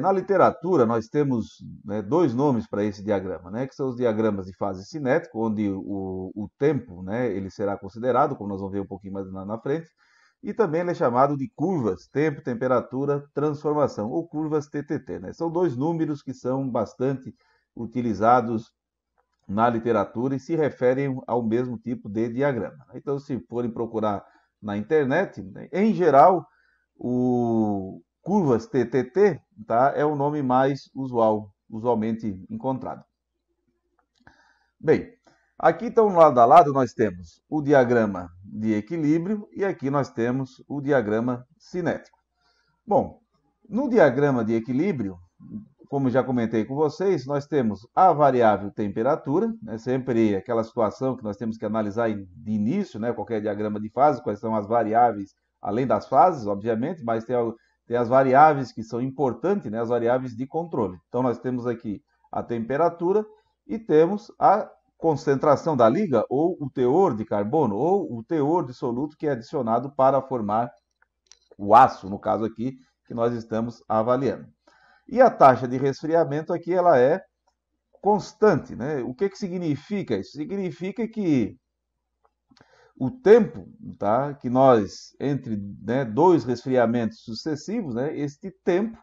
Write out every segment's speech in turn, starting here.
Na literatura, nós temos né, dois nomes para esse diagrama, né, que são os diagramas de fase cinética, onde o, o tempo né, ele será considerado, como nós vamos ver um pouquinho mais na, na frente, e também ele é chamado de curvas, tempo, temperatura, transformação, ou curvas TTT. Né? São dois números que são bastante utilizados na literatura e se referem ao mesmo tipo de diagrama. Então, se forem procurar na internet, né, em geral, o, curvas TTT, tá? É o nome mais usual, usualmente encontrado. Bem, aqui então lado a lado nós temos o diagrama de equilíbrio e aqui nós temos o diagrama cinético. Bom, no diagrama de equilíbrio, como já comentei com vocês, nós temos a variável temperatura, né? sempre aquela situação que nós temos que analisar de início, né? qualquer diagrama de fase, quais são as variáveis, além das fases, obviamente, mas tem tem as variáveis que são importantes, né, as variáveis de controle. Então, nós temos aqui a temperatura e temos a concentração da liga, ou o teor de carbono, ou o teor de soluto que é adicionado para formar o aço, no caso aqui, que nós estamos avaliando. E a taxa de resfriamento aqui ela é constante. Né? O que, que significa isso? Significa que o tempo tá, que nós, entre né, dois resfriamentos sucessivos, né, este tempo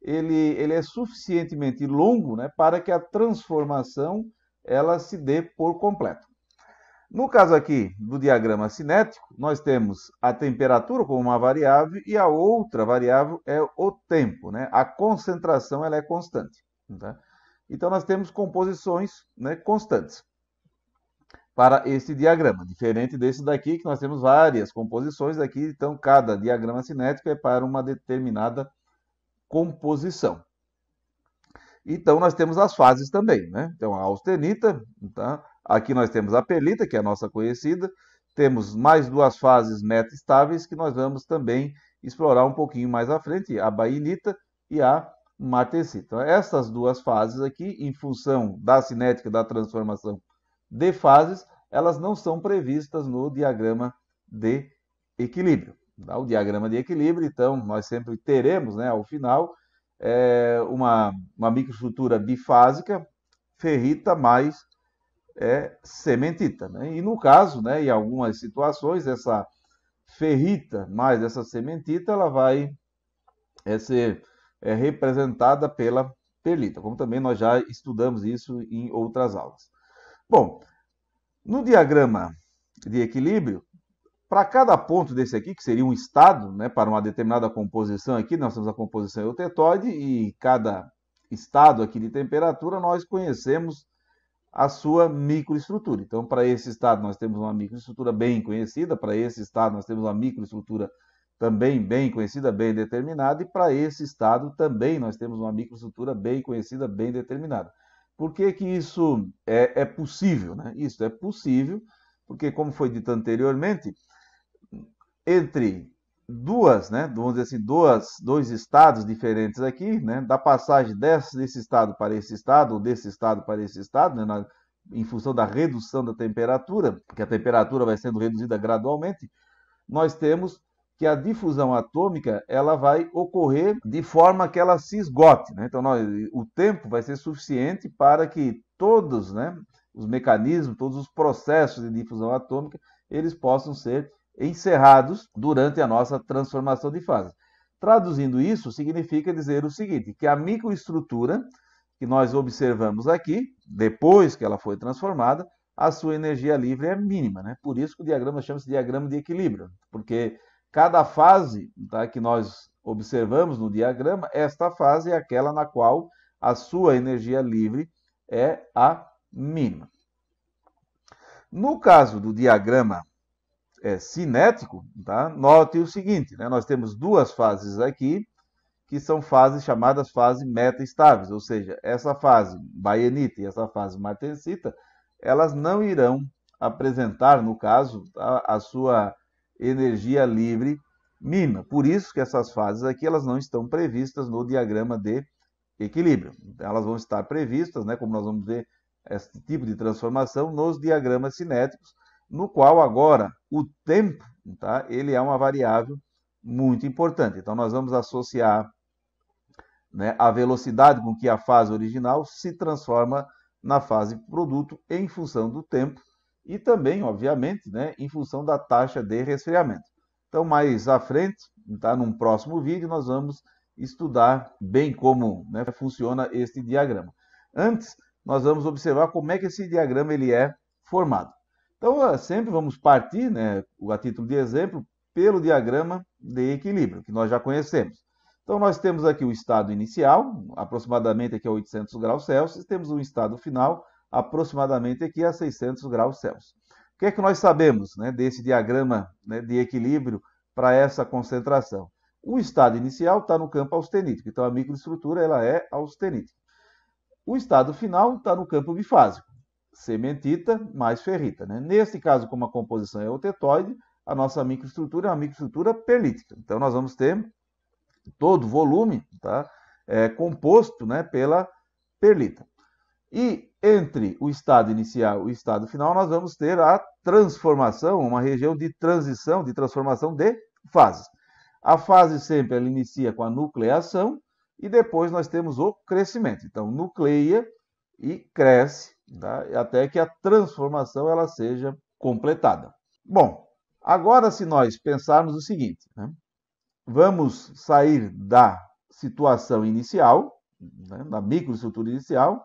ele, ele é suficientemente longo né, para que a transformação ela se dê por completo. No caso aqui do diagrama cinético, nós temos a temperatura como uma variável e a outra variável é o tempo. Né? A concentração ela é constante. Tá? Então, nós temos composições né, constantes para esse diagrama, diferente desse daqui, que nós temos várias composições aqui, então cada diagrama cinético é para uma determinada composição. Então nós temos as fases também, né? Então a austenita, tá? aqui nós temos a pelita, que é a nossa conhecida, temos mais duas fases metastáveis que nós vamos também explorar um pouquinho mais à frente, a bainita e a martensita. Então, essas duas fases aqui, em função da cinética da transformação de fases, elas não são previstas no diagrama de equilíbrio. Tá? O diagrama de equilíbrio, então, nós sempre teremos, né, ao final, é uma, uma microestrutura bifásica, ferrita mais é, sementita. Né? E no caso, né, em algumas situações, essa ferrita mais essa sementita, ela vai é, ser é, representada pela perlita, como também nós já estudamos isso em outras aulas. Bom, no diagrama de equilíbrio, para cada ponto desse aqui, que seria um estado, né, para uma determinada composição aqui, nós temos a composição eutetoide e cada estado aqui de temperatura nós conhecemos a sua microestrutura. Então, para esse estado nós temos uma microestrutura bem conhecida, para esse estado nós temos uma microestrutura também bem conhecida, bem determinada, e para esse estado também nós temos uma microestrutura bem conhecida, bem determinada. Por que, que isso é, é possível? Né? Isso é possível porque, como foi dito anteriormente, entre duas, né, vamos dizer assim, duas, dois estados diferentes aqui, né, da passagem desse, desse estado para esse estado, ou desse estado para esse estado, né, na, em função da redução da temperatura, que a temperatura vai sendo reduzida gradualmente, nós temos que a difusão atômica ela vai ocorrer de forma que ela se esgote. Né? Então, nós, o tempo vai ser suficiente para que todos né, os mecanismos, todos os processos de difusão atômica, eles possam ser encerrados durante a nossa transformação de fase. Traduzindo isso, significa dizer o seguinte, que a microestrutura que nós observamos aqui, depois que ela foi transformada, a sua energia livre é mínima. Né? Por isso que o diagrama chama-se diagrama de equilíbrio, porque Cada fase tá, que nós observamos no diagrama, esta fase é aquela na qual a sua energia livre é a mínima. No caso do diagrama é, cinético, tá, note o seguinte, né, nós temos duas fases aqui, que são fases chamadas fase meta estáveis ou seja, essa fase baianita e essa fase martensita, elas não irão apresentar, no caso, a, tá, a sua energia livre mínima. Por isso que essas fases aqui elas não estão previstas no diagrama de equilíbrio. Elas vão estar previstas, né, como nós vamos ver esse tipo de transformação nos diagramas cinéticos, no qual agora o tempo, tá, ele é uma variável muito importante. Então nós vamos associar né, a velocidade com que a fase original se transforma na fase produto em função do tempo e também, obviamente, né, em função da taxa de resfriamento. Então, mais à frente, tá, num próximo vídeo, nós vamos estudar bem como né, funciona este diagrama. Antes, nós vamos observar como é que esse diagrama ele é formado. Então, ah, sempre vamos partir, né, a título de exemplo, pelo diagrama de equilíbrio, que nós já conhecemos. Então, nós temos aqui o estado inicial, aproximadamente aqui a 800 graus Celsius, temos um estado final, aproximadamente aqui a 600 graus Celsius. O que é que nós sabemos né, desse diagrama né, de equilíbrio para essa concentração? O estado inicial está no campo austenítico, então a microestrutura ela é austenítica. O estado final está no campo bifásico, sementita mais ferrita. Né? Neste caso, como a composição é otetoide, a nossa microestrutura é uma microestrutura perlítica. Então nós vamos ter todo o volume tá? é, composto né, pela perlita. E entre o estado inicial e o estado final, nós vamos ter a transformação, uma região de transição, de transformação de fases. A fase sempre ela inicia com a nucleação e depois nós temos o crescimento. Então, nucleia e cresce tá? até que a transformação ela seja completada. Bom, agora se nós pensarmos o seguinte, né? vamos sair da situação inicial, né? da microestrutura inicial,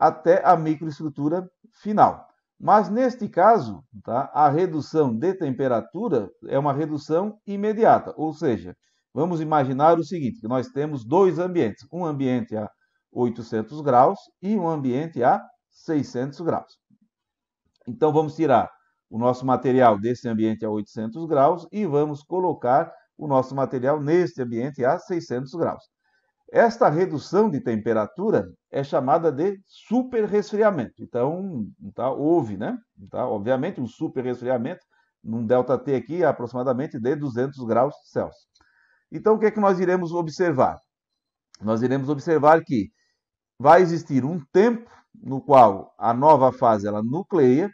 até a microestrutura final. Mas neste caso, tá, a redução de temperatura é uma redução imediata, ou seja, vamos imaginar o seguinte, que nós temos dois ambientes, um ambiente a 800 graus e um ambiente a 600 graus. Então vamos tirar o nosso material desse ambiente a 800 graus e vamos colocar o nosso material neste ambiente a 600 graus. Esta redução de temperatura é chamada de resfriamento. Então, tá, houve, né? Tá, obviamente, um resfriamento num delta T aqui aproximadamente de 200 graus Celsius. Então, o que é que nós iremos observar? Nós iremos observar que vai existir um tempo no qual a nova fase ela nucleia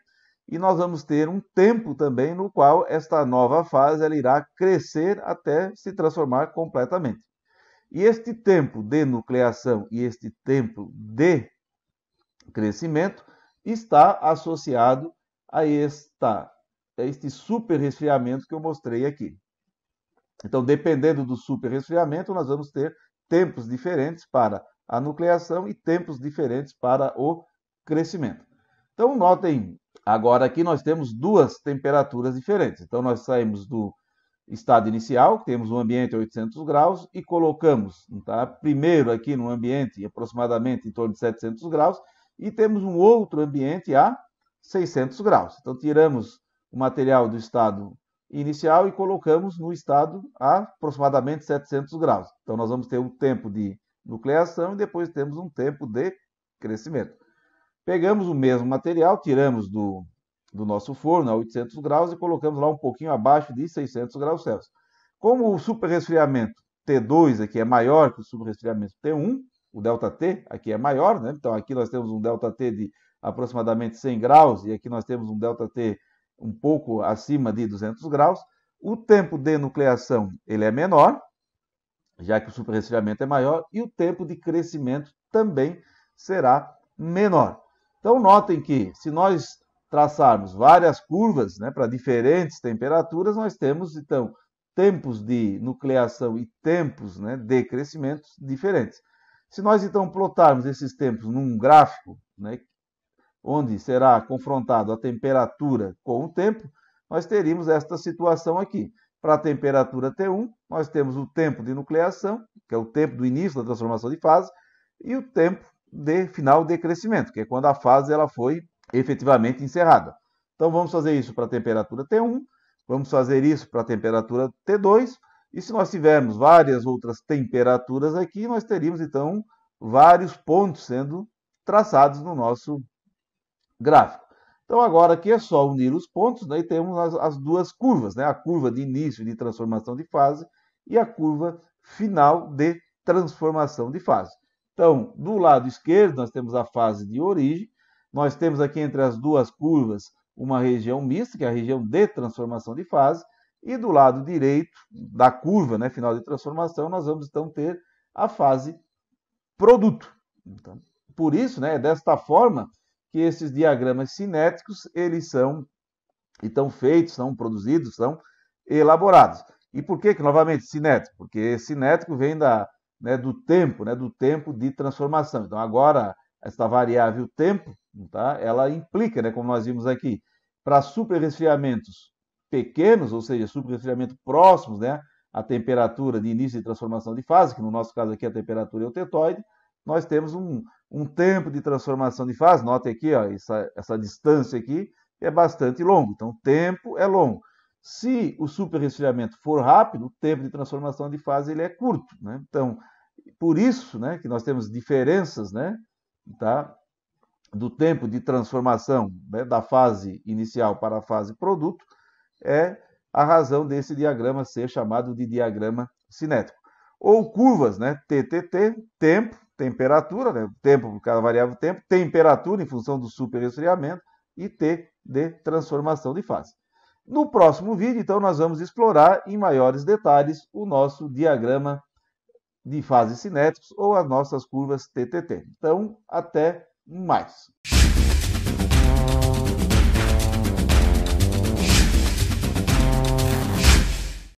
e nós vamos ter um tempo também no qual esta nova fase ela irá crescer até se transformar completamente. E este tempo de nucleação e este tempo de crescimento está associado a, esta, a este super resfriamento que eu mostrei aqui. Então, dependendo do super resfriamento, nós vamos ter tempos diferentes para a nucleação e tempos diferentes para o crescimento. Então, notem, agora aqui nós temos duas temperaturas diferentes. Então, nós saímos do estado inicial, temos um ambiente a 800 graus, e colocamos tá? primeiro aqui no ambiente aproximadamente em torno de 700 graus, e temos um outro ambiente a 600 graus. Então, tiramos o material do estado inicial e colocamos no estado a aproximadamente 700 graus. Então, nós vamos ter um tempo de nucleação e depois temos um tempo de crescimento. Pegamos o mesmo material, tiramos do do nosso forno a 800 graus e colocamos lá um pouquinho abaixo de 600 graus Celsius. Como o superresfriamento T2 aqui é maior que o resfriamento T1, o delta T aqui é maior, né? Então aqui nós temos um delta T de aproximadamente 100 graus e aqui nós temos um delta T um pouco acima de 200 graus. O tempo de nucleação ele é menor, já que o superresfriamento é maior, e o tempo de crescimento também será menor. Então notem que se nós traçarmos várias curvas né, para diferentes temperaturas, nós temos, então, tempos de nucleação e tempos né, de crescimento diferentes. Se nós, então, plotarmos esses tempos num gráfico, né, onde será confrontado a temperatura com o tempo, nós teríamos esta situação aqui. Para a temperatura T1, nós temos o tempo de nucleação, que é o tempo do início da transformação de fase, e o tempo de final de crescimento, que é quando a fase ela foi efetivamente encerrada. Então vamos fazer isso para a temperatura T1, vamos fazer isso para a temperatura T2, e se nós tivermos várias outras temperaturas aqui, nós teríamos então vários pontos sendo traçados no nosso gráfico. Então agora aqui é só unir os pontos, né, e temos as, as duas curvas, né, a curva de início de transformação de fase e a curva final de transformação de fase. Então, do lado esquerdo nós temos a fase de origem nós temos aqui entre as duas curvas uma região mista, que é a região de transformação de fase, e do lado direito da curva, né, final de transformação, nós vamos então ter a fase produto. Então, por isso, né, é desta forma que esses diagramas cinéticos eles são então feitos, são produzidos, são elaborados. E por que, que novamente cinético? Porque cinético vem da, né, do tempo, né, do tempo de transformação. Então agora esta variável tempo, tá? ela implica, né, como nós vimos aqui, para superresfriamentos pequenos, ou seja, superresfriamento próximos né, à temperatura de início de transformação de fase, que no nosso caso aqui a temperatura é o tetoide, nós temos um, um tempo de transformação de fase, note aqui ó, essa, essa distância aqui, é bastante longo, então tempo é longo. Se o superresfriamento for rápido, o tempo de transformação de fase ele é curto. Né? Então, por isso né, que nós temos diferenças né, tá? do tempo de transformação né, da fase inicial para a fase produto, é a razão desse diagrama ser chamado de diagrama cinético. Ou curvas, né? TTT, tempo, temperatura, né? tempo por cada variável tempo, temperatura em função do superresfriamento e T de transformação de fase. No próximo vídeo, então, nós vamos explorar em maiores detalhes o nosso diagrama de fases cinéticos ou as nossas curvas TTT. Então, até mais.